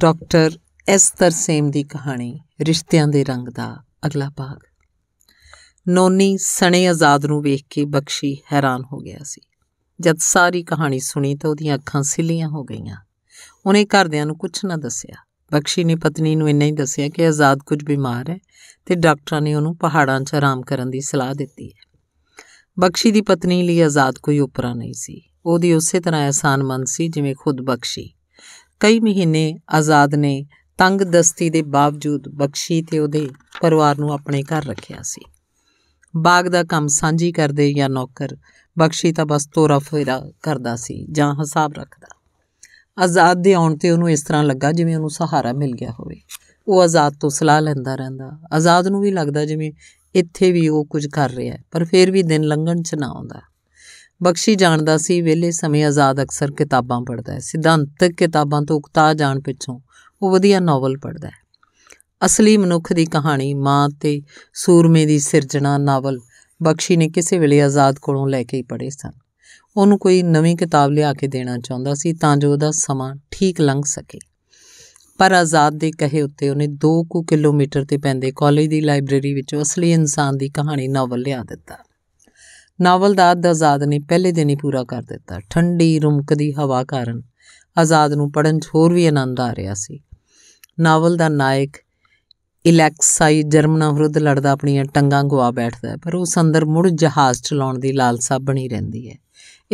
Doctor ਐਸਤਰ same ਦੀ ਕਹਾਣੀ ਰਿਸ਼ਤਿਆਂ ਦੇ ਰੰਗ ਦਾ ਅਗਲਾ ਭਾਗ ਨੋਨੀ ਸਣੇ ਆਜ਼ਾਦ ਨੂੰ ਵੇਖ ਕੇ ਬਖਸ਼ੀ ਹੈਰਾਨ ਹੋ ਗਿਆ ਸੀ ਜਦ ਸਾਰੀ ਕਹਾਣੀ ਸੁਣੀ ਤਾਂ ਉਹਦੀਆਂ ਅੱਖਾਂ ਸਿੱਲੀਆਂ ਹੋ ਗਈਆਂ ਉਹਨੇ ਘਰਦਿਆਂ ਨੂੰ ਕੁਝ ਨਾ ਦੱਸਿਆ ਬਖਸ਼ੀ ਨੇ ਪਤਨੀ ਨੂੰ ਇੰਨਾ ਹੀ ਦੱਸਿਆ ਕਿ ਆਜ਼ਾਦ ਕੁਝ ਬਿਮਾਰ ਹੈ ਤੇ ਡਾਕਟਰਾਂ ਨੇ ਉਹਨੂੰ ਪਹਾੜਾਂ 'ਚ ਆਰਾਮ ਕਰਨ ਦੀ ਸਲਾਹ ਦਿੱਤੀ ਹੈ ਬਖਸ਼ੀ ਦੀ ਪਤਨੀ ਲਈ ਆਜ਼ਾਦ ਕੋਈ ਉਪਰਾ ਨਹੀਂ ਸੀ ਉਹਦੀ ਉਸੇ ਤਰ੍ਹਾਂ ਮਨ ਸੀ ਜਿਵੇਂ ਖੁਦ ਬਖਸ਼ੀ ਕਈ ਮਹੀਨੇ ਆਜ਼ਾਦ ਨੇ ਤੰਗ ਦਸਤੀ ਦੇ ਬਾਵਜੂਦ ਬਖਸ਼ੀ ਤੇ ਉਹਦੇ ਪਰਿਵਾਰ ਨੂੰ ਆਪਣੇ ਘਰ ਰੱਖਿਆ ਸੀ ਬਾਗ ਦਾ ਕੰਮ ਸਾਂਝੀ ਕਰਦੇ ਜਾਂ ਨੌਕਰ ਬਖਸ਼ੀ ਤਾਂ ਬਸ ਤੋਰਾ ਫੇਰਾ ਕਰਦਾ ਸੀ ਜਾਂ ਹਿਸਾਬ ਰੱਖਦਾ ਆਜ਼ਾਦ ਦੇ ਆਉਣ ਤੇ ਉਹਨੂੰ ਇਸ ਤਰ੍ਹਾਂ ਲੱਗਾ ਜਿਵੇਂ ਉਹਨੂੰ ਸਹਾਰਾ ਮਿਲ ਗਿਆ ਹੋਵੇ ਉਹ ਆਜ਼ਾਦ ਤੋਂ ਸਲਾਹ ਲੈਂਦਾ ਰਹਿੰਦਾ ਆਜ਼ਾਦ ਨੂੰ ਵੀ ਲੱਗਦਾ ਜਿਵੇਂ ਇੱਥੇ ਵੀ ਉਹ ਕੁਝ ਕਰ ਰਿਹਾ ਪਰ ਫਿਰ ਵੀ ਦਿਨ ਲੰਘਣ 'ਚ ਨਾ ਆਉਂਦਾ ਬਖਸ਼ੀ ਜਾਣਦਾ ਸੀ ਵਿਹਲੇ ਸਮੇਂ ਆਜ਼ਾਦ ਅਕਸਰ ਕਿਤਾਬਾਂ ਪੜ੍ਹਦਾ ਹੈ ਸਿਧਾਂਤਕ ਕਿਤਾਬਾਂ ਤੋਂ ਉਕਤਾ ਜਾਣ ਪਿੱਛੋਂ ਉਹ ਵਧੀਆ ਨੋਵਲ ਪੜ੍ਹਦਾ ਹੈ ਅਸਲੀ ਮਨੁੱਖ ਦੀ ਕਹਾਣੀ ਮਾਂ ਤੇ ਸੂਰਮੇ ਦੀ ਸਿਰਜਣਾ ਨਾਵਲ ਬਖਸ਼ੀ ਨੇ ਕਿਸੇ ਵੇਲੇ ਆਜ਼ਾਦ ਕੋਲੋਂ ਲੈ ਕੇ ਹੀ ਪੜ੍ਹੇ ਸਨ ਉਹਨੂੰ ਕੋਈ ਨਵੀਂ ਕਿਤਾਬ ਲਿਆ ਕੇ ਦੇਣਾ ਚਾਹੁੰਦਾ ਸੀ ਤਾਂ ਜੋ ਉਹਦਾ ਸਮਾਂ ਠੀਕ ਲੰਘ ਸਕੇ ਪਰ ਆਜ਼ਾਦ ਦੇ ਕਹੇ ਉੱਤੇ ਉਹਨੇ 2 ਕੁ ਕਿਲੋਮੀਟਰ ਤੇ ਪੈਂਦੇ ਕਾਲਜ ਦੀ ਲਾਇਬ੍ਰੇਰੀ ਵਿੱਚੋਂ ਅਸਲੀ ਇਨਸਾਨ ਦੀ ਕਹਾਣੀ ਨਾਵਲ ਲਿਆ ਦਿੱਤਾ ਨਾਵਲ ਦਾ ਅੱਧ ਆਜ਼ਾਦ ਨੇ ਪਹਿਲੇ ਦਿਨ ਹੀ ਪੂਰਾ ਕਰ ਦਿੱਤਾ ਠੰਡੀ ਰੁਮਕਦੀ ਹਵਾ ਕਾਰਨ ਆਜ਼ਾਦ ਨੂੰ ਪੜਨ 'ਚ ਹੋਰ ਵੀ ਆਨੰਦ ਆ ਰਿਹਾ ਸੀ ਨਾਵਲ ਦਾ ਨਾਇਕ ਇਲੈਕਸਾਈ ਜਰਮਨਾ ਵਿਰੁੱਧ ਲੜਦਾ ਆਪਣੀਆਂ ਟੰਗਾਂ ਗਵਾ ਬੈਠਦਾ ਪਰ ਉਸ ਅੰਦਰ ਮੁੜ ਜਹਾਜ਼ ਚਲਾਉਣ ਦੀ ਲਾਲਸਾ ਬਣੀ ਰਹਿੰਦੀ ਹੈ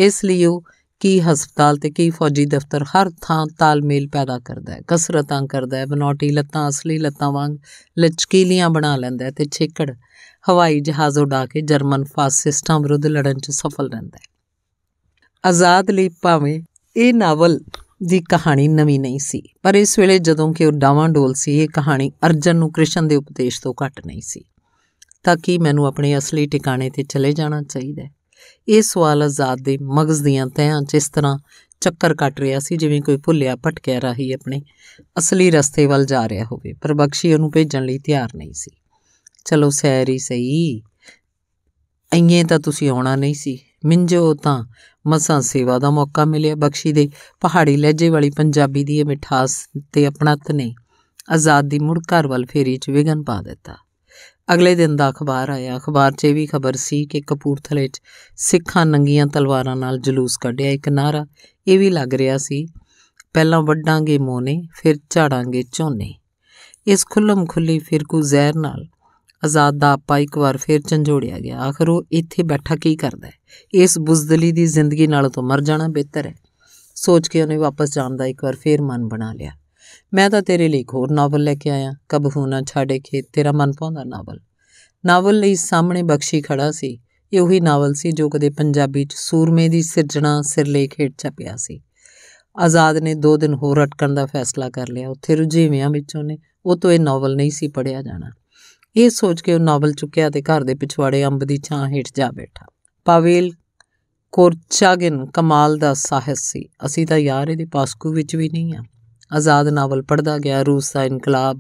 ਇਸ ਲਈ ਉਹ ਕੀ ਹਸਪਤਾਲ ਤੇ ਕੀ ਫੌਜੀ ਦਫ਼ਤਰ ਹਰ ਥਾਂ ਤਾਲਮੇਲ ਪੈਦਾ ਕਰਦਾ ਹੈ ਕਸਰਤਾਂ ਕਰਦਾ ਹੈ ਬਨੌਟੀ ਲੱਤਾਂ ਅਸਲੀ ਲੱਤਾਂ ਵਾਂਗ ਲਚਕੀਲੀਆਂ ਬਣਾ ਲੈਂਦਾ ਹੈ ਤੇ ਛੇਕੜ ਹਵਾਈ ਜਹਾਜ਼ ਉਡਾ ਕੇ ਜਰਮਨ ਫਾਸਿਸਟਾਂ ਵਿਰੁੱਧ ਲੜਨ 'ਚ ਸਫਲ ਰਹਿੰਦਾ ਹੈ ਆਜ਼ਾਦ ਲਈ ਭਾਵੇਂ ਇਹ ਨਾਵਲ ਦੀ ਕਹਾਣੀ ਨਵੀਂ ਨਹੀਂ ਸੀ ਪਰ ਇਸ ਵੇਲੇ ਜਦੋਂ ਕਿ ਉਹ ਡਾਵਾਂ ਡੋਲ ਸੀ ਇਹ ਕਹਾਣੀ ਅਰਜਨ ਨੂੰ ਕ੍ਰਿਸ਼ਨ ਦੇ ਉਪਦੇਸ਼ ਤੋਂ ਘੱਟ ਨਹੀਂ ਸੀ ਤਾਂ ਕਿ ਮੈਨੂੰ ਆਪਣੇ ਅਸਲੀ ਟਿਕਾਣੇ ਤੇ ਚਲੇ ਜਾਣਾ ਚਾਹੀਦਾ ਹੈ ਇਹ ਸਵਾਲ ਆਜ਼ਾਦ ਦੇ ਮਗਜ਼ ਦੀਆਂ ਤਿਆਂ 'ਚ ਇਸ ਤਰ੍ਹਾਂ ਚੱਕਰ ਕੱਟ ਰਿਹਾ ਸੀ ਜਿਵੇਂ ਕੋਈ ਭੁੱਲਿਆ ਭਟਕਿਆ ਰਹੀ ਆਪਣੇ ਅਸਲੀ ਰਸਤੇ ਵੱਲ ਜਾ ਰਿਹਾ ਹੋਵੇ ਪਰ ਬਖਸ਼ੀ ਉਹਨੂੰ ਭੇਜਣ ਲਈ ਤਿਆਰ ਨਹੀਂ ਸੀ ਚਲੋ ਸੈਰ ਹੀ ਸਹੀ ਅਈਏ ਤਾਂ ਤੁਸੀਂ ਆਉਣਾ ਨਹੀਂ ਸੀ ਮਿੰਜੋ ਤਾਂ ਮਸਾਂ ਸੇਵਾ ਦਾ ਮੌਕਾ ਮਿਲਿਆ ਬਖਸ਼ੀ ਦੇ ਪਹਾੜੀ ਲਹਿਜੇ ਵਾਲੀ ਪੰਜਾਬੀ ਦੀ ਇਹ ਮਿਠਾਸ ਤੇ ਆਪਣਤ ਨੇ ਆਜ਼ਾਦ ਦੀ ਮੁੜ ਘਰ ਵੱਲ ਫੇਰੀ 'ਚ ਵਿਗਨ ਪਾ ਦਿੱਤਾ ਅਗਲੇ ਦਿਨ ਦਾ ਅਖਬਾਰ ਆਇਆ ਅਖਬਾਰ 'ਚ ਇਹ ਵੀ ਖਬਰ ਸੀ ਕਿ ਕਪੂਰਥਲੇ 'ਚ ਸਿੱਖਾਂ ਨੰਗੀਆਂ ਤਲਵਾਰਾਂ ਨਾਲ ਜਲੂਸ ਕੱਢਿਆ ਇੱਕ ਨਾਰਾ ਇਹ ਵੀ ਲੱਗ ਰਿਹਾ ਸੀ ਪਹਿਲਾਂ ਵੱਡਾਂਗੇ ਮੋਨੇ ਫਿਰ ਝਾੜਾਂਗੇ ਝੋਨੇ ਇਸ ਖੁੱਲਮ ਖੁੱਲੀ ਫਿਰਕੂ ਜ਼ਹਿਰ ਨਾਲ ਆਜ਼ਾਦ ਦਾ ਆਪਾ ਇੱਕ ਵਾਰ ਫਿਰ ਝੰਜੋੜਿਆ ਗਿਆ ਆਖਰ ਉਹ ਇੱਥੇ ਬੈਠਾ ਕੀ ਕਰਦਾ ਹੈ ਇਸ ਬੁਜ਼ਦਲੀ ਦੀ ਜ਼ਿੰਦਗੀ ਨਾਲ ਤੋਂ ਮਰ ਜਾਣਾ ਬਿਹਤਰ ਹੈ ਸੋਚ ਕੇ ਉਹਨੇ ਵਾਪਸ ਜਾਣ ਦਾ ਇੱਕ ਵਾਰ ਫੇਰ ਮਨ ਬਣਾ ਲਿਆ ਮੈਂ ਤਾਂ ਤੇਰੇ ਲਈ ਹੋਰ ਨਾਵਲ ਲੈ ਕੇ ਆਇਆ ਕਬਹੂਨਾ ਛਾੜੇ ਖੇਤ ਤੇਰਾ ਮਨ ਪਾਉਂਦਾ ਨਾਵਲ ਨਾਵਲ ਲਈ ਸਾਹਮਣੇ ਬਖਸ਼ੀ ਖੜਾ ਸੀ ਇਹ ਉਹੀ ਨਾਵਲ ਸੀ ਜੋ ਕਦੇ ਪੰਜਾਬੀ 'ਚ ਸੂਰਮੇ ਦੀ ਸਿਰਜਣਾ ਸਿਰਲੇਖ ਹੇਠ ਛਪਿਆ ਸੀ ਆਜ਼ਾਦ ਨੇ 2 ਦਿਨ ਹੋਰ ਅਟਕਣ ਦਾ ਫੈਸਲਾ ਕਰ ਲਿਆ ਉੱਥੇ ਰੁਝੇਵਿਆਂ ਵਿੱਚੋਂ ਨੇ ਉਹ ਤੋਂ ਇਹ ਨਾਵਲ ਨਹੀਂ ਸੀ ਪੜਿਆ ਜਾਣਾ ਇਹ ਸੋਚ ਕੇ ਉਹ ਨਾਵਲ ਚੁੱਕਿਆ ਤੇ ਘਰ ਦੇ ਪਿਛਵਾੜੇ ਅੰਬ ਦੀ ਛਾਂ ਹੇਠ ਜਾ ਬੈਠਾ ਪਾਵੇਲ ਕੋਰਚਾਗਨ ਕਮਾਲ ਦਾ ਸਾਹਸ ਸੀ ਅਸੀਂ ਤਾਂ ਯਾਰ ਇਹਦੇ ਪਾਸਕੂ ਵਿੱਚ ਵੀ ਨਹੀਂ ਆ ਆਜ਼ਾਦ ਨਾਵਲ ਪੜਦਾ ਗਿਆ ਰੂਸ ਦਾ ਇਨਕਲਾਬ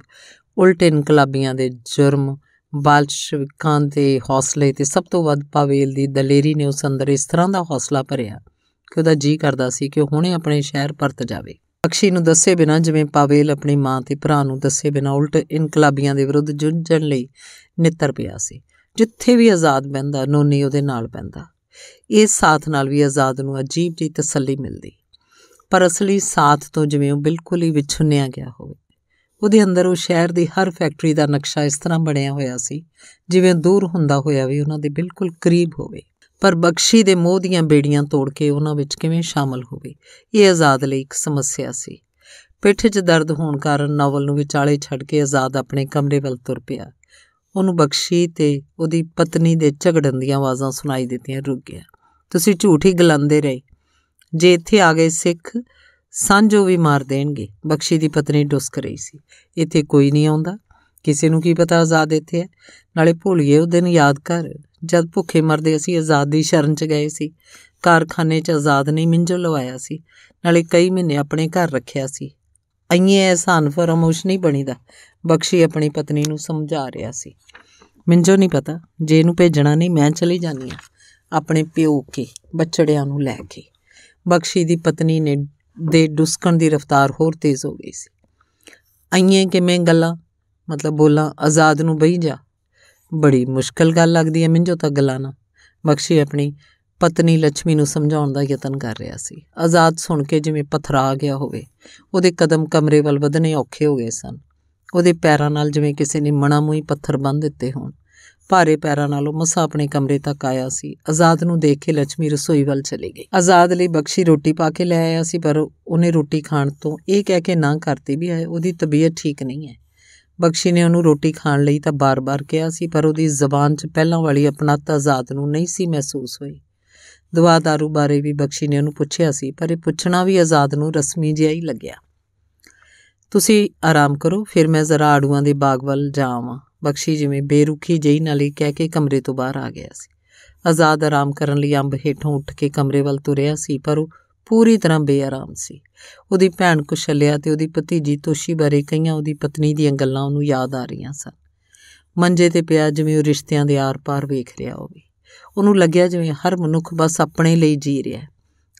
ਉਲਟ ਇਨਕਲਾਬੀਆਂ ਦੇ ਜੁਰਮ ਬਾਲਸ਼ਵਿਕਾਂ ਦੇ ਹੌਸਲੇ ਤੇ ਸਭ ਤੋਂ ਵੱਧ ਪਾਵੇਲ ਦੀ ਦਲੇਰੀ ਨੇ ਉਸ ਅੰਦਰ ਇਸ ਤਰ੍ਹਾਂ ਦਾ ਹੌਸਲਾ ਭਰਿਆ ਕਿ ਉਹਦਾ ਜੀ ਕਰਦਾ ਸੀ ਕਿ ਹੁਣੇ ਆਪਣੇ ਸ਼ਹਿਰ ਪਰਤ ਜਾਵੇ ਅਕਸ਼ੀ ਨੂੰ ਦੱਸੇ ਬਿਨਾ ਜਿਵੇਂ ਪਾਵੇਲ ਆਪਣੀ ਮਾਂ ਤੇ ਭਰਾ ਨੂੰ ਦੱਸੇ ਬਿਨਾ ਉਲਟ ਇਨਕਲਾਬੀਆਂ ਦੇ ਵਿਰੁੱਧ ਜੁੰਝਣ ਲਈ ਨਿੱਤਰ ਪਿਆ ਸੀ ਜਿੱਥੇ ਵੀ ਆਜ਼ਾਦ ਬੰਦਾ ਨੋਨੀ ਉਹਦੇ ਨਾਲ ਪੈਂਦਾ ਇਸ ਸਾਥ ਨਾਲ ਵੀ ਆਜ਼ਾਦ ਨੂੰ ਅਜੀਬ ਜੀ ਤਸੱਲੀ ਮਿਲਦੀ ਪਰ ਅਸਲੀ ਸਾਥ ਤੋਂ ਜਿਵੇਂ ਉਹ ਬਿਲਕੁਲ ਹੀ ਵਿਛੁੰਨਿਆ ਗਿਆ ਹੋਵੇ ਉਹਦੇ ਅੰਦਰ ਉਹ ਸ਼ਹਿਰ ਦੀ ਹਰ ਫੈਕਟਰੀ ਦਾ ਨਕਸ਼ਾ ਇਸ ਤਰ੍ਹਾਂ ਬਣਿਆ ਹੋਇਆ ਸੀ ਜਿਵੇਂ ਦੂਰ ਹੁੰਦਾ ਹੋਇਆ ਵੀ ਉਹਨਾਂ ਦੇ ਬਿਲਕੁਲ ਕਰੀਬ ਹੋਵੇ ਪਰ ਬਖਸ਼ੀ ਦੇ ਮੋਹ ਦੀਆਂ ਬੇੜੀਆਂ ਤੋੜ ਕੇ ਉਹਨਾਂ ਵਿੱਚ ਕਿਵੇਂ ਸ਼ਾਮਲ ਹੋਵੇ ਇਹ ਆਜ਼ਾਦ ਲਈ ਇੱਕ ਸਮੱਸਿਆ ਸੀ ਪਿੱਠ 'ਚ ਦਰਦ ਹੋਣ ਕਾਰਨ ਨੌਵਲ ਨੂੰ ਵਿਚਾਲੇ ਛੱਡ ਕੇ ਆਜ਼ਾਦ ਆਪਣੇ ਕਮਰੇ ਵੱਲ ਤੁਰ ਪਿਆ ਉਹਨੂੰ ਬਖਸ਼ੀ ਤੇ ਉਹਦੀ ਪਤਨੀ ਦੇ ਝਗੜਨ ਦੀਆਂ ਆਵਾਜ਼ਾਂ ਸੁਣਾਈ ਦਿੱਤੀਆਂ ਰੁਕ ਗਿਆ ਤੁਸੀਂ ਝੂਠ ਹੀ ਗਲਾਉਂਦੇ ਰਹੇ ਜੇ ਇੱਥੇ ਆ ਗਏ ਸਿੱਖ ਸਾਂਝੋ ਵੀ ਮਾਰ ਦੇਣਗੇ ਬਖਸ਼ੀ ਦੀ ਪਤਨੀ ਡੁਸਕ ਰਹੀ ਸੀ ਇੱਥੇ ਕੋਈ ਨਹੀਂ ਆਉਂਦਾ ਕਿਸੇ ਨੂੰ ਕੀ ਪਤਾ ਆਜ਼ਾਦ ਇੱਥੇ ਹੈ ਨਾਲੇ ਭੁੱਲੀਏ ਉਹ ਦਿਨ ਯਾਦ ਕਰ ਜਦ ਭੁੱਖੇ ਮਰਦੇ ਅਸੀਂ ਆਜ਼ਾਦੀ ਸ਼ਰਨ 'ਚ ਗਏ ਸੀ ਕਾਰਖਾਨੇ 'ਚ ਆਜ਼ਾਦ ਨਹੀਂ ਮਿੰਜਲ ਲਵਾਇਆ ਸੀ ਨਾਲੇ ਕਈ ਮਹੀਨੇ ਆਪਣੇ ਘਰ ਰੱਖਿਆ ਸੀ ਅਈਏ ਇਹਸਾਨ ਫਰਮੋਸ਼ ਨਹੀਂ ਬਣੀਦਾ ਬਖਸ਼ੀ ਆਪਣੀ ਪਤਨੀ ਨੂੰ ਸਮਝਾ ਰਿਹਾ ਸੀ ਮਿੰਜੋ ਨਹੀਂ ਪਤਾ ਜੇ ਇਹਨੂੰ ਭੇਜਣਾ ਨਹੀਂ ਮੈਂ ਚਲੀ ਜਾਨੀ ਆ ਆਪਣੇ ਪਿਓ ਕੇ ਬੱਚੜਿਆਂ ਨੂੰ ਲੈ ਕੇ ਬਖਸ਼ੀ ਦੀ ਪਤਨੀ ਨੇ ਦੇ ਡੁਸਕਣ ਦੀ ਰਫ਼ਤਾਰ ਹੋਰ ਤੇਜ਼ ਹੋ ਗਈ ਸੀ ਆਈਆਂ ਕਿ ਮੈਂ ਗੱਲਾਂ ਮਤਲਬ ਬੋਲਾਂ ਆਜ਼ਾਦ ਨੂੰ ਬਈ ਜਾ ਬੜੀ ਮੁਸ਼ਕਲ ਗੱਲ ਲੱਗਦੀ ਐ ਮਿੰਜੋ ਤਾਂ ਨਾ ਬਖਸ਼ੀ ਆਪਣੀ ਪਤਨੀ ਲక్ష్ਮੀ ਨੂੰ ਸਮਝਾਉਣ ਦਾ ਯਤਨ ਕਰ ਰਿਹਾ ਸੀ ਆਜ਼ਾਦ ਸੁਣ ਕੇ ਜਿਵੇਂ ਪਥਰਾ ਗਿਆ ਹੋਵੇ ਉਹਦੇ ਕਦਮ ਕਮਰੇ ਵੱਲ ਵਧਨੇ ਔਖੇ ਹੋ ਗਏ ਸਨ ਉਹਦੇ ਪੈਰਾਂ ਨਾਲ ਜਿਵੇਂ ਕਿਸੇ ਨੇ ਮਣਾ ਮੂੰਹ ਪੱਥਰ ਬੰਨ ਦਿੱਤੇ ਹੋਣ ਭਾਰੇ ਪੈਰਾਂ ਨਾਲ ਉਹ ਮਸਾ ਆਪਣੇ ਕਮਰੇ ਤੱਕ ਆਇਆ ਸੀ ਆਜ਼ਾਦ ਨੂੰ ਦੇਖ ਕੇ ਲక్ష్ਮੀ ਰਸੋਈ ਵੱਲ ਚਲੀ ਗਈ ਆਜ਼ਾਦ ਲਈ ਬਖਸ਼ੀ ਰੋਟੀ ਪਾ ਕੇ ਲੈ ਆਇਆ ਸੀ ਪਰ ਉਹਨੇ ਰੋਟੀ ਖਾਣ ਤੋਂ ਇਹ ਕਹਿ ਕੇ ਨਾ ਕਰਤੀ ਵੀ ਆਏ ਉਹਦੀ ਤਬੀਅਤ ਠੀਕ ਨਹੀਂ ਹੈ ਬਖਸ਼ੀ ਨੇ ਉਹਨੂੰ ਰੋਟੀ ਖਾਣ ਲਈ ਤਾਂ ਬਾਰ-ਬਾਰ ਕਿਹਾ ਸੀ ਪਰ ਉਹਦੀ ਜ਼ਬਾਨ 'ਚ ਪਹਿਲਾਂ ਵਾਲੀ ਅਪਣਤ ਆਜ਼ਾਦ ਨੂੰ ਨਹੀਂ ਸੀ ਮਹਿਸੂਸ ਹੋਈ ਦਵਾਦਾਰੂ ਬਾਰੇ ਵੀ ਬਖਸ਼ੀ ਨੇ ਉਹਨੂੰ ਪੁੱਛਿਆ ਸੀ ਪਰ ਇਹ ਪੁੱਛਣਾ ਵੀ ਆਜ਼ਾਦ ਨੂੰ ਰਸਮੀ ਜਿਹਾ ਹੀ ਲੱਗਿਆ ਤੁਸੀਂ ਆਰਾਮ ਕਰੋ ਫਿਰ ਮੈਂ ਜ਼ਰਾ ਆੜੂਆਂ ਦੇ ਬਾਗ ਵੱਲ ਜਾਵਾਂ ਬਖਸ਼ੀ ਜਿਵੇਂ ਬੇਰੁਖੀ ਜਈ ਨਾਲ ਹੀ ਕਹਿ ਕੇ ਕਮਰੇ ਤੋਂ ਬਾਹਰ ਆ ਗਿਆ ਸੀ ਆਜ਼ਾਦ ਆਰਾਮ ਕਰਨ ਲਈ ਅੰਬ ਹੇਠੋਂ ਉੱਠ ਕੇ ਕਮਰੇ ਵੱਲ ਤੁਰਿਆ ਸੀ ਪਰ ਉਹ ਪੂਰੀ ਤਰ੍ਹਾਂ ਬੇਆਰਾਮ ਸੀ ਉਹਦੀ ਭੈਣ ਕੁਸ਼ਲਿਆ ਤੇ ਉਹਦੀ ਭਤੀਜੀ ਤੋਸ਼ੀ ਬਾਰੇ ਕਈਆਂ ਉਹਦੀ ਪਤਨੀ ਦੀਆਂ ਗੱਲਾਂ ਉਹਨੂੰ ਯਾਦ ਆ ਰਹੀਆਂ ਸਨ ਮੰਜੇ ਤੇ ਪਿਆ ਜਿਵੇਂ ਉਹ ਰਿਸ਼ਤਿਆਂ ਦੇ ਆਰ-ਪਾਰ ਵੇਖ ਰਿਹਾ ਹੋਵੇ ਉਹਨੂੰ ਲੱਗਿਆ ਜਿਵੇਂ ਹਰ ਮਨੁੱਖ ਬਸ ਆਪਣੇ ਲਈ ਜੀ ਰਿਹਾ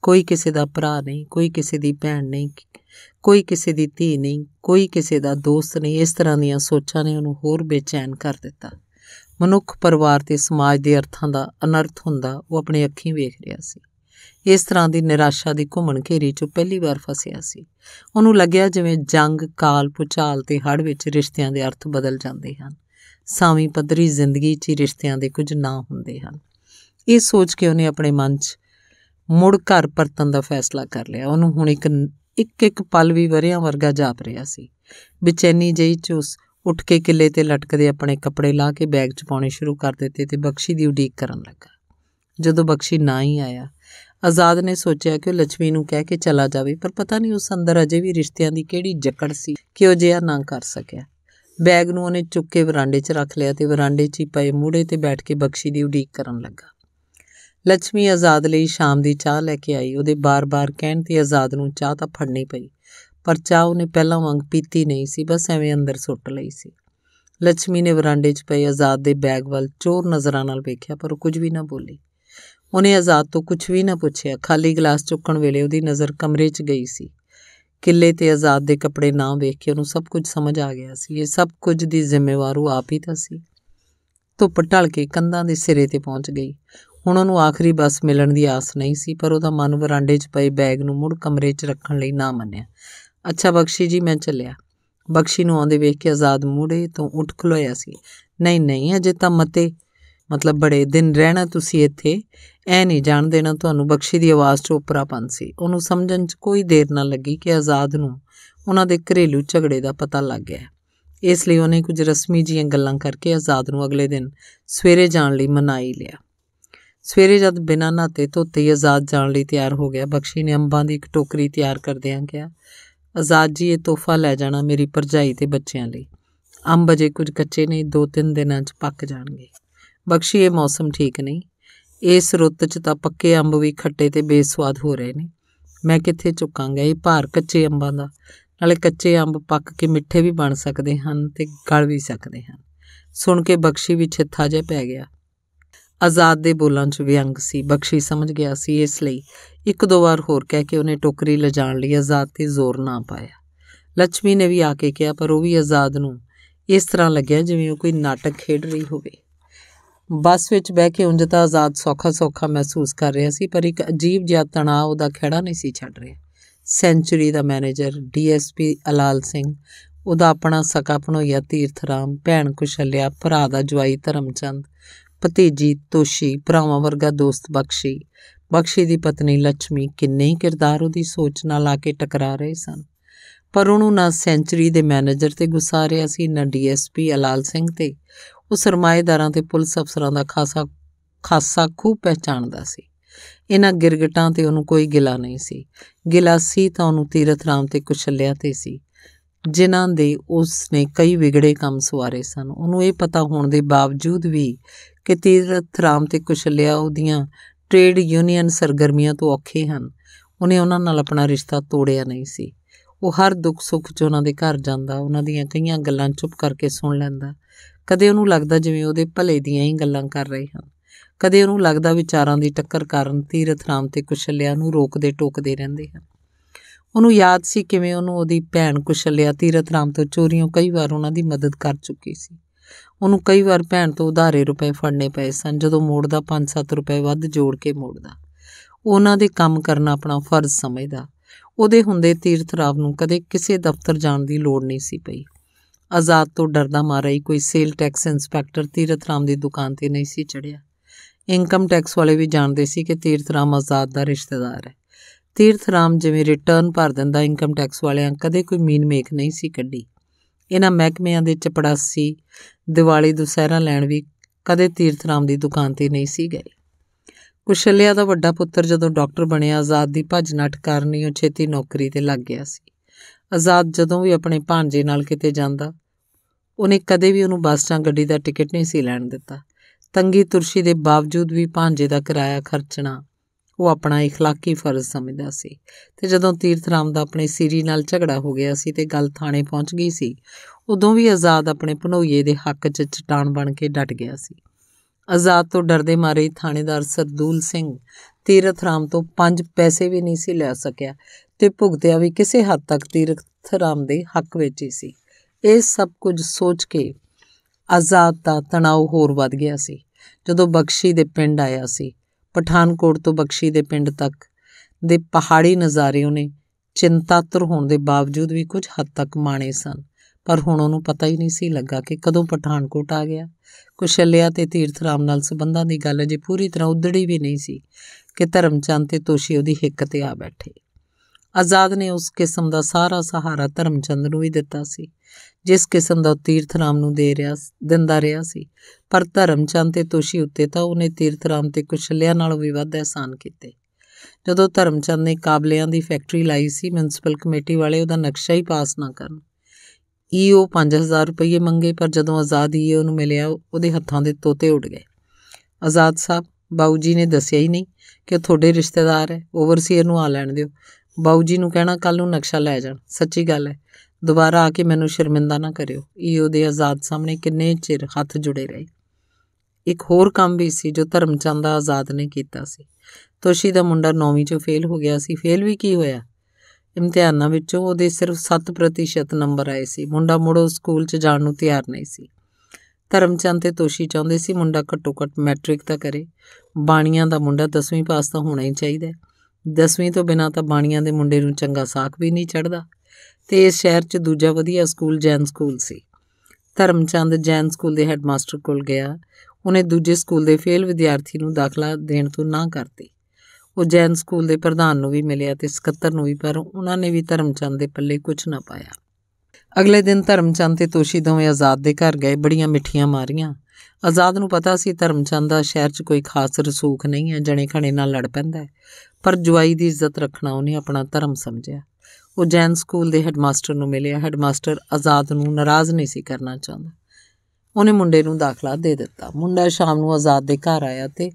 ਕੋਈ ਕਿਸੇ ਦਾ ਭਰਾ ਨਹੀਂ ਕੋਈ ਕਿਸੇ ਦੀ ਭੈਣ ਨਹੀਂ ਕੋਈ ਕਿਸੇ ਦੀ ਧੀ ਨਹੀਂ ਕੋਈ ਕਿਸੇ ਦਾ ਦੋਸਤ ਨਹੀਂ ਇਸ ਤਰ੍ਹਾਂ ਦੀਆਂ ਸੋਚਾਂ ਨੇ ਉਹਨੂੰ ਹੋਰ ਬੇਚੈਨ ਕਰ ਦਿੱਤਾ ਮਨੁੱਖ ਪਰਿਵਾਰ ਤੇ ਸਮਾਜ ਦੇ ਅਰਥਾਂ ਦਾ ਅਨਰਥ ਹੁੰਦਾ ਉਹ ਆਪਣੀ ਅੱਖੀਂ ਵੇਖ ਰਿਹਾ ਸੀ ਇਸ ਤਰ੍ਹਾਂ ਦੀ ਨਿਰਾਸ਼ਾ ਦੀ ਘੁੰਮਣ ਘੇਰੀ 'ਚ ਪਹਿਲੀ ਵਾਰ ਫਸਿਆ ਸੀ ਉਹਨੂੰ ਲੱਗਿਆ ਜਿਵੇਂ ਜੰਗ ਕਾਲ ਪੁਚਾਲ ਤੇ ਹੜ ਵਿੱਚ ਰਿਸ਼ਤਿਆਂ ਦੇ ਅਰਥ ਬਦਲ ਜਾਂਦੇ ਹਨ ਸਾਵੀ ਪੱਧਰੀ ਜ਼ਿੰਦਗੀ 'ਚ ਰਿਸ਼ਤਿਆਂ ਦੇ ਕੁਝ ਨਾ ਹੁੰਦੇ ਹਨ ਇਹ ਸੋਚ ਕੇ ਉਹਨੇ ਆਪਣੇ ਮਨ 'ਚ ਮੁੜ ਘਰ ਪਰਤਣ ਦਾ ਫੈਸਲਾ ਕਰ ਲਿਆ ਉਹਨੂੰ ਹੁਣ ਇੱਕ ਇੱਕ ਇੱਕ ਪਲ ਵੀ ਵਰਿਆਂ ਵਰਗਾ ਜਾਪ ਰਿਹਾ ਸੀ ਬੇਚੈਨੀ ਜਈ ਚੂਸ ਉੱਠ ਕੇ ਕਿਲੇ ਤੇ ਲਟਕਦੇ ਆਪਣੇ ਕੱਪੜੇ ਲਾ ਕੇ ਬੈਗ 'ਚ ਪਾਉਣੇ ਸ਼ੁਰੂ ਕਰ ਦਿੱਤੇ ਤੇ ਬਖਸ਼ੀ ਦੀ ਉਡੀਕ ਕਰਨ ਲੱਗਾ ਜਦੋਂ ਬਖਸ਼ੀ ਨਾ ਹੀ ਆਇਆ ਆਜ਼ਾਦ ਨੇ ਸੋਚਿਆ ਕਿ ਉਹ ਲక్ష్ਮੀ ਨੂੰ ਕਹਿ ਕੇ ਚਲਾ ਜਾਵੇ ਪਰ ਪਤਾ ਨਹੀਂ ਉਸ ਅੰਦਰ ਅਜੇ ਵੀ ਰਿਸ਼ਤਿਆਂ ਦੀ ਕਿਹੜੀ ਜਕੜ ਸੀ ਕਿ ਉਹ ਜਿਆ ਨਾ ਕਰ ਸਕਿਆ ਬੈਗ ਨੂੰ ਉਹਨੇ ਚੁੱਕ ਕੇ ਵਰਾਂਡੇ 'ਚ ਰੱਖ ਲਿਆ ਤੇ ਵਰਾਂਡੇ 'ਚ ਹੀ ਪਏ ਮੂੜੇ ਤੇ ਬੈਠ ਕੇ ਬਖਸ਼ੀ ਦੀ ਉਡੀਕ ਕਰਨ ਲੱਗਾ ਲక్ష్ਮੀ ਆਜ਼ਾਦ ਲਈ ਸ਼ਾਮ ਦੀ ਚਾਹ ਲੈ ਕੇ ਆਈ ਉਹਦੇ ਬਾਰ-ਬਾਰ ਕਹਿਣ ਤੇ ਆਜ਼ਾਦ ਨੂੰ ਚਾਹ ਤਾਂ ਫੜਨੀ ਪਈ ਪਰ ਚਾਹ ਉਹਨੇ ਪਹਿਲਾਂ ਵਾਂਗ ਪੀਤੀ ਨਹੀਂ ਸੀ ਬਸ ਐਵੇਂ ਅੰਦਰ ਸੁੱਟ ਲਈ ਸੀ ਲక్ష్ਮੀ ਨੇ ਵਰਾਂਡੇ 'ਚ ਪਏ ਆਜ਼ਾਦ ਦੇ ਬੈਗ ਵੱਲ ਚੋਰ ਨਜ਼ਰਾਂ ਨਾਲ ਵੇਖਿਆ ਪਰ ਉਹ ਕੁਝ ਵੀ ਨਾ ਬੋਲੀ ਉਹਨੇ ਆਜ਼ਾਦ ਤੋਂ ਕੁਝ ਵੀ ਨਾ ਪੁੱਛਿਆ ਖਾਲੀ ਗਲਾਸ ਚੁੱਕਣ ਵੇਲੇ ਉਹਦੀ ਨਜ਼ਰ ਕਮਰੇ 'ਚ ਗਈ ਸੀ ਕਿੱਲੇ ਤੇ ਆਜ਼ਾਦ ਦੇ ਕੱਪੜੇ ਨਾ ਵੇਖ ਕੇ ਉਹਨੂੰ ਸਭ ਕੁਝ ਸਮਝ ਆ ਗਿਆ ਸੀ ਇਹ ਸਭ ਕੁਝ ਦੀ ਜ਼ਿੰਮੇਵਾਰ ਉਹ ਆਪ ਹੀ ਤਾਂ ਸੀ ਧੁੱਪ ਢਲ ਕੇ ਕੰਧਾਂ ਦੇ ਸਿਰੇ ਤੇ ਪਹੁੰਚ ਗਈ ਹੁਣ ਉਹਨੂੰ ਆਖਰੀ ਬੱਸ ਮਿਲਣ ਦੀ ਆਸ ਨਹੀਂ ਸੀ ਪਰ ਉਹਦਾ ਮਨ ਵਰਾਂਡੇ 'ਚ ਪਏ ਬੈਗ ਨੂੰ ਮੁੜ ਕਮਰੇ 'ਚ ਰੱਖਣ ਲਈ ਨਾ ਮੰਨਿਆ ਅੱਛਾ ਬਖਸ਼ੀ ਜੀ ਮੈਂ ਚੱਲਿਆ ਬਖਸ਼ੀ ਨੂੰ ਆਉਂਦੇ ਵੇਖ ਕੇ ਆਜ਼ਾਦ ਮੂੜੇ ਤੋਂ ਉੱਠ ਖਲੋਇਆ ਸੀ ਨਹੀਂ ਨਹੀਂ ਅਜੇ ਤਾਂ ਮਤੇ ਮਤਲਬ ਬੜੇ ਦਿਨ ਰਹਿਣਾ ਤੁਸੀਂ ਇੱਥੇ ਐ ਨਹੀਂ ਜਾਣ ਦੇਣਾ ਤੁਹਾਨੂੰ ਬਖਸ਼ੀ ਦੀ ਆਵਾਜ਼ 'ਚ ਉਪਰਾਪਨ ਸੀ ਉਹਨੂੰ ਸਮਝਣ 'ਚ ਕੋਈ ਦੇਰ ਨਾ ਲੱਗੀ ਕਿ ਆਜ਼ਾਦ ਨੂੰ ਉਹਨਾਂ ਦੇ ਘਰੇਲੂ ਝਗੜੇ ਦਾ ਪਤਾ ਲੱਗ ਗਿਆ ਇਸ ਲਈ ਉਹਨੇ ਕੁਝ ਰਸਮੀ ਜੀਆਂ ਗੱਲਾਂ ਕਰਕੇ ਆਜ਼ਾਦ ਨੂੰ ਅਗਲੇ ਦਿਨ ਸਵੇਰੇ ਜਾਣ ਲਈ ਮਨਾਈ ਲਿਆ ਸਵੇਰੇ ਜਦ ਬਿਨਾਂ ਨਾਤੇ ਧੋਤੇ ਆਜ਼ਾਦ ਜਾਣ ਲਈ ਤਿਆਰ ਹੋ ਗਿਆ ਬਖਸ਼ੀ ਨੇ ਅੰਬਾਂ ਦੀ ਇੱਕ ਟੋਕਰੀ ਤਿਆਰ ਕਰਦਿਆਂ ਕਿਹਾ ਆਜ਼ਾਦ ਜੀ ਇਹ ਤੋਹਫਾ ਲੈ ਜਾਣਾ ਮੇਰੀ ਪਰਜਾਈ ਤੇ ਬੱਚਿਆਂ ਲਈ ਅੰਬ ਅਜੇ ਕੁਝ ਕੱਚੇ ਨੇ ਦੋ ਤਿੰਨ ਦਿਨਾਂ 'ਚ ਪੱਕ ਜਾਣਗੇ ਬਖਸ਼ੀ ਇਹ ਮੌਸਮ ਠੀਕ ਨਹੀਂ ਇਸ ਰੁੱਤ 'ਚ ਤਾਂ ਪੱਕੇ ਅੰਬ ਵੀ ਖੱਟੇ ਤੇ ਬੇਸਵਾਦ ਹੋ ਰਹੇ ਨੇ ਮੈਂ ਕਿੱਥੇ ਚੁੱਕਾਂਗਾ ਇਹ ਭਾਰ ਕੱਚੇ ਅੰਬਾਂ ਦਾ ਨਾਲੇ ਕੱਚੇ ਅੰਬ ਪੱਕ ਕੇ ਮਿੱਠੇ ਵੀ ਬਣ ਸਕਦੇ ਹਨ ਤੇ ਗਲ ਵੀ ਸਕਦੇ ਹਨ ਸੁਣ ਕੇ ਬਖਸ਼ੀ ਵੀ ਛਿੱਥਾ ਜਿਹਾ ਪੈ ਗਿਆ ਆਜ਼ਾਦ ਦੇ ਬੋਲਾਂ 'ਚ ਵਿਅੰਗ ਸੀ ਬਖਸ਼ੀ ਸਮਝ ਗਿਆ ਸੀ ਇਸ ਲਈ ਇੱਕ ਦੋ ਵਾਰ ਹੋਰ ਕਹਿ ਕੇ ਉਹਨੇ ਟੋਕਰੀ ਲਿਜਾਣ ਲਈ ਆਜ਼ਾਦ ਤੇ ਜ਼ੋਰ ਨਾ ਪਾਇਆ ਲక్ష్ਮੀ ਨੇ ਵੀ ਆ ਕੇ ਕਿਹਾ ਪਰ ਉਹ ਵੀ ਆਜ਼ਾਦ ਨੂੰ ਇਸ ਤਰ੍ਹਾਂ ਲੱਗਿਆ ਜਿਵੇਂ ਉਹ ਕੋਈ ਨਾਟਕ ਖੇਡ ਰਹੀ ਹੋਵੇ ਬੱਸ ਵਿੱਚ ਬਹਿ ਕੇ ਉਂਝ ਤਾਂ ਆਜ਼ਾਦ ਸੌਖਾ-ਸੌਖਾ ਮਹਿਸੂਸ ਕਰ ਰਿਹਾ ਸੀ ਪਰ ਇੱਕ ਅਜੀਬ ਜਿਹਾ ਤਣਾਅ ਉਹਦਾ ਖੜਾ ਨਹੀਂ ਸੀ ਛੱਡ ਰਿਹਾ ਸੈਂਚਰੀ ਦਾ ਮੈਨੇਜਰ ਡੀਐਸਪੀ ਅਲਾਲ ਸਿੰਘ ਉਹਦਾ ਆਪਣਾ ਸਕਾ ਪਣੋਇਆ ਤੀਰਥ ਰਾਮ ਭੈਣ ਕੁਸ਼ਲਿਆ ਭਰਾ ਦਾ ਜਵਾਈ ਧਰਮਚੰਦ ਭਤੀਜੀ ਤੋਸ਼ੀ ਭਰਾਵਾਂ ਵਰਗਾ ਦੋਸਤ ਬਖਸ਼ੀ ਬਖਸ਼ੀ ਦੀ ਪਤਨੀ ਲక్ష్ਮੀ ਕਿੰਨੇ ਹੀ ਕਿਰਦਾਰ ਉਹਦੀ ਸੋਚ ਨਾਲ ਆ ਕੇ ਟਕਰਾ ਰਹੇ ਸਨ ਪਰ ਉਹਨੂੰ ਨਾ ਸੈਂਚਰੀ ਦੇ ਮੈਨੇਜਰ ਤੇ ਗੁੱਸਾ ਰਿਆ ਸੀ ਨਾ ਡੀਐਸਪੀ ਅਲਾਲ ਸਿੰਘ ਤੇ ਉਹ ਸਰਮਾਏਦਾਰਾਂ ਤੇ ਪੁਲਿਸ ਅਫਸਰਾਂ ਦਾ ਖਾਸਾ ਖਾਸਾ ਖੂਬ ਪਹਿਚਾਣਦਾ ਸੀ ਇਹਨਾਂ ਗਿਰਗਟਾਂ ਤੇ ਉਹਨੂੰ ਕੋਈ ਗਿਲਾ ਨਹੀਂ ਸੀ ਗਿਲਾ ਸੀ ਤਾਂ ਉਹਨੂੰ ਤੀਰਥ ਰਾਮ ਤੇ ਕੁਸ਼ਲਿਆ ਤੇ ਸੀ ਜਿਨ੍ਹਾਂ ਦੇ ਉਸ ਨੇ ਕਈ ਵਿਗੜੇ ਕੰਮ ਸਵਾਰੇ ਸਨ ਉਹਨੂੰ ਇਹ ਪਤਾ ਹੋਣ ਦੇ ਬਾਵਜੂਦ ਵੀ ਕਿ ਤੀਰਥ ਰਾਮ ਤੇ ਕੁਸ਼ਲਿਆ ਉਹਦੀਆਂ ਟ੍ਰੇਡ ਯੂਨੀਅਨ ਸਰਗਰਮੀਆਂ ਤੋਂ ਔਖੇ ਹਨ ਉਹਨੇ ਉਹਨਾਂ ਨਾਲ ਆਪਣਾ ਰਿਸ਼ਤਾ ਤੋੜਿਆ ਨਹੀਂ ਸੀ ਉਹ ਹਰ ਦੁੱਖ ਸੁੱਖ 'ਚ ਉਹਨਾਂ ਦੇ ਘਰ ਜਾਂਦਾ ਉਹਨਾਂ ਦੀਆਂ ਕਈਆਂ ਗੱਲਾਂ ਚੁੱਪ ਕਰਕੇ ਸੁਣ ਲੈਂਦਾ ਕਦੇ ਉਹਨੂੰ ਲੱਗਦਾ ਜਿਵੇਂ ਉਹਦੇ ਭਲੇ ਦੀਆਂ ਹੀ ਗੱਲਾਂ ਕਰ ਰਹੇ ਹਨ ਕਦੇ ਉਹਨੂੰ ਲੱਗਦਾ ਵਿਚਾਰਾਂ ਦੀ ਟੱਕਰ ਕਾਰਨ ਤੀਰਥ ਰਾਮ ਤੇ ਕੁਸ਼ਲਿਆ ਨੂੰ ਰੋਕਦੇ ਟੋਕਦੇ ਰਹਿੰਦੇ ਹਨ ਉਹਨੂੰ ਯਾਦ ਸੀ ਕਿਵੇਂ ਉਹਨੂੰ ਉਹਦੀ ਭੈਣ ਕੁਸ਼ਲਿਆ ਤੀਰਥ ਰਾਮ ਤੋਂ ਚੋਰੀਆਂ ਕਈ ਵਾਰ ਉਹਨਾਂ ਦੀ ਮਦਦ ਕਰ ਚੁੱਕੀ ਸੀ ਉਹਨੂੰ ਕਈ ਵਾਰ ਭੈਣ ਤੋਂ ਉਧਾਰੇ ਰੁਪਏ ਫੜਨੇ ਪਏ ਸਨ ਜਦੋਂ ਮੋੜਦਾ 5-7 ਰੁਪਏ ਵੱਧ ਜੋੜ ਕੇ ਮੋੜਦਾ ਉਹਨਾਂ ਦੇ ਕੰਮ ਕਰਨਾ ਆਪਣਾ ਫਰਜ਼ ਸਮਝਦਾ ਉਹਦੇ ਹੁੰਦੇ ਤੀਰਥ ਰਾਵ ਨੂੰ ਕਦੇ ਕਿਸੇ ਦਫ਼ਤਰ ਜਾਣ ਦੀ ਲੋੜ ਨਹੀਂ ਸੀ ਪਈ ਆਜ਼ਾਦ ਤੋਂ ਡਰਦਾ ਮਾਰਾ ਹੀ ਕੋਈ ਸੇਲ ਟੈਕਸ ਇਨਸਪੈਕਟਰ ਤੀਰਥ ਰਾਮ ਦੀ ਦੁਕਾਨ ਤੇ ਨਹੀਂ ਸੀ ਚੜਿਆ ਇਨਕਮ ਟੈਕਸ ਵਾਲੇ ਵੀ ਜਾਣਦੇ ਸੀ ਕਿ ਤੀਰਥ ਰਾਮ ਆਜ਼ਾਦ ਦਾ ਰਿਸ਼ਤੇਦਾਰ ਹੈ ਤੀਰਥ ਰਾਮ ਜਿਵੇਂ ਰਿਟਰਨ ਭਰ ਦਿੰਦਾ ਇਨਕਮ ਟੈਕਸ ਵਾਲਿਆਂ ਕਦੇ ਕੋਈ ਮੀਨ ਮੇਕ ਨਹੀਂ ਸੀ ਕੱਢੀ ਇਹਨਾਂ ਮਹਿਕਮਿਆਂ ਦੇ ਚਪੜਾਸੀ ਦੀਵਾਲੀ ਦੁਸਹਿਰਾ ਲੈਣ ਵੀ ਕਦੇ ਤੀਰਥ ਰਾਮ ਦੀ ਦੁਕਾਨ ਤੇ ਨਹੀਂ ਸੀ ਗਏ ਕੁਸ਼ਲਿਆ ਦਾ ਵੱਡਾ ਪੁੱਤਰ ਜਦੋਂ ਡਾਕਟਰ ਬਣਿਆ ਆਜ਼ਾਦ ਦੀ ਭੱਜ ਨੱਠ ਕਰਨੀ ਉਹ ਛੇਤੀ ਨੌਕਰੀ ਤੇ ਲੱਗ ਗਿਆ ਸੀ ਆਜ਼ਾਦ ਜਦੋਂ ਵੀ ਆਪਣੇ ਭਾਂਜੇ ਨਾਲ ਕਿਤੇ ਜਾਂਦਾ ਉਹਨੇ ਕਦੇ ਵੀ ਉਹਨੂੰ ਬੱਸ ਜਾਂ ਗੱਡੀ ਦਾ ਟਿਕਟ ਨਹੀਂ ਸੀ ਲੈਣ ਦਿੱਤਾ ਤੰਗੀ ਤੁਰਸ਼ੀ ਦੇ ਬਾਵਜੂਦ ਵੀ ਭਾਂਜੇ ਦਾ ਕਿਰਾਇਆ ਖਰਚਣਾ ਉਹ ਆਪਣਾ اخلاقی ਫਰਜ਼ ਸਮਝਦਾ ਸੀ ਤੇ ਜਦੋਂ ਤੀਰਥ ਰਾਮ ਦਾ ਆਪਣੇ ਸਿਰੀ ਨਾਲ ਝਗੜਾ ਹੋ ਗਿਆ ਸੀ ਤੇ ਗੱਲ ਥਾਣੇ ਪਹੁੰਚ ਗਈ ਸੀ ਉਦੋਂ ਵੀ ਆਜ਼ਾਦ ਆਪਣੇ ਭਨੋਈਏ ਦੇ ਹੱਕ 'ਚ ਚਟਾਨ ਬਣ ਕੇ ਡਟ ਗਿਆ ਸੀ ਆਜ਼ਾਦ ਤੋਂ ਡਰਦੇ ਮਾਰੇ ਥਾਣੇਦਾਰ ਸਰਦੂਲ ਸਿੰਘ ਤੀਰਥ ਰਾਮ ਤੋਂ 5 ਪੈਸੇ ਵੀ ਨਹੀਂ ਸੀ ਲੈ ਸਕਿਆ ਤੇ ਭੁਗਤਿਆ ਵੀ ਕਿਸੇ ਹੱਦ ਤੱਕ ਤੀਰਥ ਰਾਮ ਦੇ ਹੱਕ ਵਿੱਚ ਹੀ ਸੀ ਇਹ ਸਭ ਕੁਝ ਸੋਚ ਕੇ ਆਜ਼ਾਦ ਦਾ ਤਣਾਅ ਹੋਰ ਵੱਧ ਗਿਆ ਸੀ ਜਦੋਂ ਬਖਸ਼ੀ ਦੇ ਪਿੰਡ ਆਇਆ ਸੀ ਪਠਾਨਕੋਟ ਤੋਂ ਬਖਸ਼ੀ ਦੇ ਪਿੰਡ ਤੱਕ ਦੇ ਪਹਾੜੀ ਨਜ਼ਾਰੇ ਉਹਨੇ ਚਿੰਤਾਤੁਰ ਹੋਣ ਦੇ ਬਾਵਜੂਦ ਵੀ ਕੁਝ ਹੱਦ ਤੱਕ ਮਾਣੇ ਸਨ ਪਰ ਹੁਣ ਉਹਨੂੰ ਪਤਾ ਹੀ ਨਹੀਂ ਸੀ ਲੱਗਾ ਕਿ ਕਦੋਂ ਪਠਾਨਕੋਟ ਆ ਗਿਆ ਕੁਸ਼ਲਿਆ ਤੇ ਤੀਰਥਰਾਮ ਨਾਲ ਸਬੰਧਾਂ ਦੀ ਗੱਲ ਅਜੇ ਪੂਰੀ ਤਰ੍ਹਾਂ ਉਧੜੀ ਵੀ ਨਹੀਂ ਸੀ ਕਿ ਧਰਮਚੰਦ ਤੇ ਤੋਸ਼ੀ ਉਹਦੀ ਹਿੱਕ ਤੇ ਆ ਬੈਠੇ ਆਜ਼ਾਦ ਨੇ ਉਸ ਕਿਸਮ ਦਾ ਸਾਰਾ ਸਹਾਰਾ ਧਰਮਚੰਦ ਨੂੰ ਵੀ ਦਿੱਤਾ ਸੀ ਜਿਸ ਕਿਸਮ ਦਾ ਤੀਰਥਰਾਮ ਨੂੰ ਦੇ ਰਿਆ ਦਿੰਦਾ ਰਿਹਾ ਸੀ ਪਰ ਧਰਮਚੰਦ ਤੇ ਤੋਸ਼ੀ ਉੱਤੇ ਤਾਂ ਉਹਨੇ ਤੀਰਥਰਾਮ ਤੇ ਕੁਸ਼ਲਿਆਂ ਨਾਲ ਵੀ ਵੱਧ ਐਸਾਨ ਕੀਤੇ ਜਦੋਂ ਧਰਮਚੰਦ ਨੇ ਕਾਬਲਿਆਂ ਦੀ ਫੈਕਟਰੀ ਲਾਈ ਸੀ ਮਿਊਨਿਸਪਲ ਕਮੇਟੀ ਵਾਲੇ ਉਹਦਾ ਨਕਸ਼ਾ ਹੀ ਪਾਸ ਨਾ ਕਰਨ ਈਓ 5000 ਰੁਪਏ ਮੰਗੇ ਪਰ ਜਦੋਂ ਆਜ਼ਾਦ ਇਹ ਉਹਨੂੰ ਮਿਲਿਆ ਉਹਦੇ ਹੱਥਾਂ ਦੇ ਤੋਤੇ ਉੱਡ ਗਏ ਆਜ਼ਾਦ ਸਾਹਿਬ ਬਾਊ ਜੀ ਨੇ ਦੱਸਿਆ ਹੀ ਨਹੀਂ ਕਿ ਤੁਹਾਡੇ ਰਿਸ਼ਤੇਦਾਰ ਹੈ ਓਵਰਸੀਅਰ ਨੂੰ ਆ ਲੈਣ ਦਿਓ ਬਾਊ ਜੀ ਨੂੰ ਕਹਿਣਾ ਕੱਲ ਨੂੰ ਨਕਸ਼ਾ ਲੈ ਜਾਣ ਸੱਚੀ ਗੱਲ ਹੈ ਦੁਬਾਰਾ ਆ ਕੇ ਮੈਨੂੰ ਸ਼ਰਮਿੰਦਾ ਨਾ ਕਰਿਓ ਇਹ ਉਹਦੇ ਆਜ਼ਾਦ ਸਾਹਮਣੇ ਕਿੰਨੇ ਚਿਰ ਹੱਥ ਜੁੜੇ ਰਹੇ ਇੱਕ ਹੋਰ ਕੰਮ ਵੀ ਸੀ ਜੋ ਧਰਮਚੰਦ ਦਾ ਆਜ਼ਾਦ ਨੇ ਕੀਤਾ ਸੀ ਤੋਸ਼ੀ ਦਾ ਮੁੰਡਾ 9ਵੀਂ ਚ ਫੇਲ ਹੋ ਗਿਆ ਸੀ ਫੇਲ ਵੀ ਕੀ ਹੋਇਆ ਇਮਤਿਹਾਨਾਂ ਵਿੱਚੋਂ ਉਹਦੇ ਸਿਰਫ 7% ਨੰਬਰ ਆਏ ਸੀ ਮੁੰਡਾ ਮੁੜੋ ਸਕੂਲ 'ਚ ਜਾਣ ਨੂੰ ਤਿਆਰ ਨਹੀਂ ਸੀ ਧਰਮਚੰਦ ਤੇ ਤੋਸ਼ੀ ਚਾਹੁੰਦੇ ਸੀ ਮੁੰਡਾ ਘੱਟੋ ਘੱਟ ਮੈਟ੍ਰਿਕ ਤਾਂ ਕਰੇ ਬਾਣੀਆਂ ਦਾ ਮੁੰਡਾ 10ਵੀਂ ਪਾਸ ਤਾਂ ਹੋਣਾ ਹੀ ਚਾਹੀਦਾ 10ਵੀਂ ਤੋਂ ਬਿਨਾਂ ਤਾਂ ਬਾਣੀਆਂ ਦੇ ਮੁੰਡੇ ਨੂੰ ਚੰਗਾ ਸਾਖ ਵੀ ਨਹੀਂ ਚੜਦਾ ਤੇ ਇਸ ਸ਼ਹਿਰ 'ਚ ਦੂਜਾ ਵਧੀਆ ਸਕੂਲ ਜੈਨ ਸਕੂਲ ਸੀ ਧਰਮਚੰਦ ਜੈਨ ਸਕੂਲ ਦੇ ਹੈੱਡਮਾਸਟਰ ਕੋਲ ਗਿਆ ਉਹਨੇ ਦੂਜੇ ਸਕੂਲ ਦੇ ਫੇਲ ਵਿਦਿਆਰਥੀ ਨੂੰ ਦਾਖਲਾ ਦੇਣ ਤੋਂ ਨਾ ਕਰਤੀ ਉਹ ਜੈਨ ਸਕੂਲ ਦੇ ਪ੍ਰਧਾਨ ਨੂੰ ਵੀ ਮਿਲਿਆ ਤੇ ਸਕੱਤਰ ਨੂੰ ਵੀ ਪਰ ਉਹਨਾਂ ਨੇ ਵੀ ਧਰਮਚੰਦ ਦੇ ਪੱਲੇ ਕੁਝ ਨਾ ਪਾਇਆ ਅਗਲੇ ਦਿਨ ਧਰਮਚੰਦ ਤੇ ਤੋਸ਼ੀ ਦੋਵੇਂ ਆਜ਼ਾਦ ਦੇ ਘਰ ਗਏ ਬੜੀਆਂ ਮਿੱਠੀਆਂ ਮਾਰੀਆਂ ਆਜ਼ਾਦ ਨੂੰ ਪਤਾ ਸੀ ਧਰਮਚੰਦ ਦਾ ਸ਼ਹਿਰ 'ਚ ਕੋਈ ਖਾਸ ਰਸੂਖ ਨਹੀਂ ਹੈ ਜਣੇ ਖਣੇ ਨਾਲ ਲੜ ਪੈਂਦਾ ਹੈ ਪਰ ਜਵਾਈ ਦੀ ਇੱਜ਼ਤ ਰੱਖਣਾ ਉਹਨੇ ਆਪਣਾ ਧਰਮ ਸਮਝਿਆ ਉਹ ਜੈਨ ਸਕੂਲ ਦੇ ਹੈਡਮਾਸਟਰ ਨੂੰ ਮਿਲਿਆ ਹੈਡਮਾਸਟਰ ਆਜ਼ਾਦ ਨੂੰ ਨਾਰਾਜ਼ ਨਹੀਂ ਸੀ ਕਰਨਾ ਚਾਹੁੰਦਾ ਉਹਨੇ ਮੁੰਡੇ ਨੂੰ ਦਾਖਲਾ ਦੇ ਦਿੱਤਾ ਮੁੰਡਾ ਸ਼ਾਮ ਨੂੰ ਆਜ਼ਾਦ ਦੇ ਘਰ ਆਇਆ ਤੇ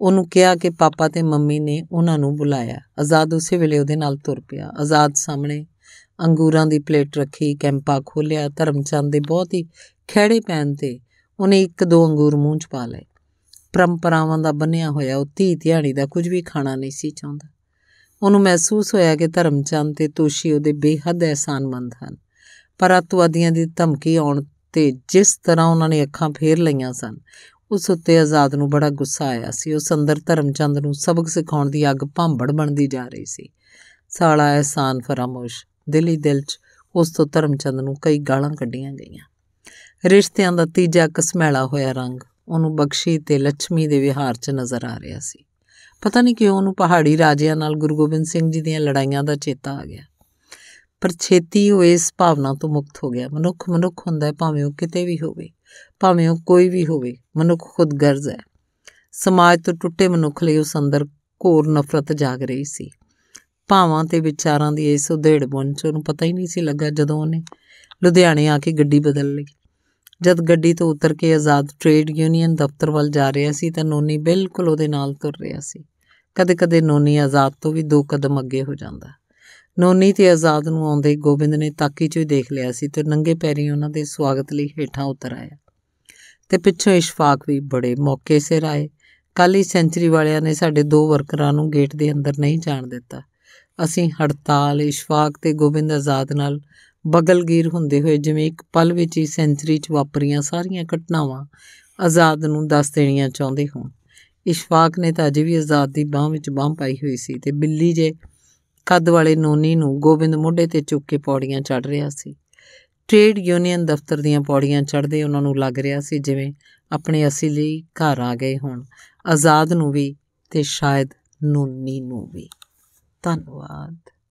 ਉਹਨੂੰ ਕਿਹਾ ਕਿ ਪਾਪਾ ਤੇ ਮੰਮੀ ਨੇ ਉਹਨਾਂ ਨੂੰ ਬੁਲਾਇਆ ਆਜ਼ਾਦ ਉਸੇ ਵੇਲੇ ਉਹਦੇ ਨਾਲ ਤੁਰ ਪਿਆ ਆਜ਼ਾਦ ਸਾਹਮਣੇ ਅੰਗੂਰਾਂ ਦੀ ਪਲੇਟ ਰੱਖੀ ਕੈਂਪਾ ਖੋਲਿਆ ਧਰਮਚੰਦ ਦੇ ਬਹੁਤ ਹੀ ਖਿਹੜੇ ਪੈਣ ਤੇ ਉਹਨੇ ਇੱਕ ਦੋ ਅੰਗੂਰ ਮੂੰਹ 'ਚ ਪਾ ਲਏ ਪਰੰਪਰਾਵਾਂ ਦਾ ਬੰਨਿਆ ਹੋਇਆ ਉਹ ਧੀ ਧਿਆਣੀ ਦਾ ਕੁਝ ਵੀ ਖਾਣਾ ਨਹੀਂ ਸੀ ਚਾਹੁੰਦਾ ਉਹਨੂੰ ਮਹਿਸੂਸ ਹੋਇਆ ਕਿ ਧਰਮਚੰਦ ਤੇ ਤੋਸ਼ੀ ਉਹਦੇ ਬੇਹੱਦ ਅਹਿਸਾਨਮੰਦ ਹਨ ਪਰ ਅਤਵਾਦੀਆਂ ਦੀ ਧਮਕੀ ਆਉਣ ਤੇ ਜਿਸ ਤਰ੍ਹਾਂ ਉਹਨਾਂ ਨੇ ਅੱਖਾਂ ਫੇਰ ਲਈਆਂ ਸਨ ਉਸ ਉੱਤੇ ਆਜ਼ਾਦ ਨੂੰ ਬੜਾ ਗੁੱਸਾ ਆਇਆ ਸੀ ਉਸ ਅੰਦਰ ਧਰਮਚੰਦ ਨੂੰ ਸਬਕ ਸਿਖਾਉਣ ਦੀ ਅੱਗ ਭਾਂਬੜ ਬਣਦੀ ਜਾ ਰਹੀ ਸੀ ਸਾਲਾ ਅਹਿਸਾਨ ਫਰਾਮੋਸ਼ ਦਿਲੀ ਦਿਲ 'ਚ ਉਸ ਤੋਂ ਧਰਮਚੰਦ ਨੂੰ ਕਈ ਗਾਲਾਂ ਕੱਢੀਆਂ ਗਈਆਂ ਰਿਸ਼ਤਿਆਂ ਦਾ ਤੀਜਾ ਕਸਮੈਲਾ ਹੋਇਆ ਰੰਗ ਉਹਨੂੰ ਬਖਸ਼ੀ ਤੇ ਲక్ష్ਮੀ ਦੇ ਵਿਹਾਰ 'ਚ ਨਜ਼ਰ ਆ ਰਿਹਾ ਸੀ ਪਤਾ ਨਹੀਂ ਕਿਉਂ ਉਹਨੂੰ ਪਹਾੜੀ ਰਾਜਿਆਂ ਨਾਲ ਗੁਰੂ ਗੋਬਿੰਦ ਸਿੰਘ ਜੀ ਦੀਆਂ ਲੜਾਈਆਂ ਦਾ ਚੇਤਾ ਆ ਗਿਆ ਪਰ ਛੇਤੀ ਉਹ ਇਸ ਭਾਵਨਾ ਤੋਂ ਮੁਕਤ ਹੋ ਗਿਆ ਮਨੁੱਖ ਮਨੁੱਖ ਹੁੰਦਾ ਹੈ ਭਾਵੇਂ ਉਹ ਕਿਤੇ ਵੀ ਹੋਵੇ ਭਾਵੇਂ ਉਹ ਕੋਈ ਵੀ ਹੋਵੇ ਮਨੁੱਖ ਖੁਦਗਰਜ਼ ਹੈ ਸਮਾਜ ਤੋਂ ਟੁੱਟੇ ਮਨੁੱਖ ਲਈ ਉਸ ਅੰਦਰ ਘੋਰ ਨਫ਼ਰਤ ਜਾਗ ਰਹੀ ਸੀ ਭਾਵਾਂ ਤੇ ਵਿਚਾਰਾਂ ਦੀ ਇਸ ਉਧੇੜ ਬੁੰਚ ਨੂੰ ਉਹਨੂੰ ਪਤਾ ਹੀ ਨਹੀਂ ਸੀ ਲੱਗਾ ਜਦੋਂ ਉਹਨੇ ਲੁਧਿਆਣੇ ਆ ਕੇ ਗੱਡੀ ਬਦਲ ਲਈ ਜਦ ਗੱਡੀ ਤੋਂ ਉਤਰ ਕੇ ਆਜ਼ਾਦ ਟ੍ਰੇਡ ਯੂਨੀਅਨ ਦਫ਼ਤਰ ਵੱਲ ਜਾ ਰਿਹਾ ਸੀ ਤਾਂ ਨੋਨੀ ਬਿਲਕੁਲ ਉਹਦੇ ਨਾਲ ਤੁਰ ਰਿਹਾ ਸੀ ਕਦੇ-ਕਦੇ ਨੋਨੀ ਆਜ਼ਾਦ ਤੋਂ ਵੀ ਦੋ ਕਦਮ ਅੱਗੇ ਹੋ ਜਾਂਦਾ ਨੋਨੀ ਤੇ ਆਜ਼ਾਦ ਨੂੰ ਆਉਂਦੇ ਗੋਬਿੰਦ ਨੇ ਤਾਕੀ ਚੋਂ ਦੇਖ ਲਿਆ ਸੀ ਤੇ ਨੰਗੇ ਪੈਰੀ ਉਹਨਾਂ ਦੇ ਸਵਾਗਤ ਲਈ ਹੇਠਾਂ ਉਤਰ ਆਇਆ ਤੇ ਪਿੱਛੋਂ ਇਸ਼ਫਾਕ ਵੀ ਬੜੇ ਮੌਕੇ ਸਿਰ ਆਏ ਕਾਲੀ ਸੈਂਚਰੀ ਵਾਲਿਆਂ ਨੇ ਸਾਡੇ ਦੋ ਵਰਕਰਾਂ ਨੂੰ ਗੇਟ ਦੇ ਅੰਦਰ ਨਹੀਂ ਜਾਣ ਦਿੱਤਾ ਅਸੀਂ ਹੜਤਾਲ ਇਸ਼ਫਾਕ ਤੇ ਗੋਬਿੰਦ ਆਜ਼ਾਦ ਨਾਲ ਬਗਲਗੀਰ ਹੁੰਦੇ ਹੋਏ ਜਿਵੇਂ ਇੱਕ ਪਲ ਵਿੱਚ ਹੀ ਸੈਂਚਰੀ 'ਚ ਵਾਪਰੀਆਂ ਸਾਰੀਆਂ ਘਟਨਾਵਾਂ ਆਜ਼ਾਦ ਨੂੰ ਦੱਸ ਦੇਣੀਆਂ ਚਾਹੁੰਦੇ ਹੋ। ਇਸ਼ਫਾਕ ਨੇ ਤਾਂ ਅਜੇ ਵੀ ਆਜ਼ਾਦ ਦੀ ਬਾਹ ਵਿੱਚ ਬਾਹ ਪਾਈ ਹੋਈ ਸੀ ਤੇ ਬਿੱਲੀ ਜੇ ਕੱਦ ਵਾਲੇ ਨੋਨੀ ਨੂੰ ਗੋਬਿੰਦ ਮੋਢੇ ਤੇ ਚੁੱਕ ਕੇ ਪੌੜੀਆਂ ਚੜ ਰਿਹਾ ਸੀ ਟ੍ਰੇਡ ਯੂਨੀਅਨ ਦਫ਼ਤਰ ਦੀਆਂ ਪੌੜੀਆਂ ਚੜਦੇ ਉਹਨਾਂ ਨੂੰ ਲੱਗ ਰਿਹਾ ਸੀ ਜਿਵੇਂ ਆਪਣੇ ਅਸਲੀ ਘਰ ਆ ਗਏ ਹੋਣ ਆਜ਼ਾਦ ਨੂੰ ਵੀ ਤੇ ਸ਼ਾਇਦ ਨੋਨੀ ਨੂੰ ਵੀ ਧੰਨਵਾਦ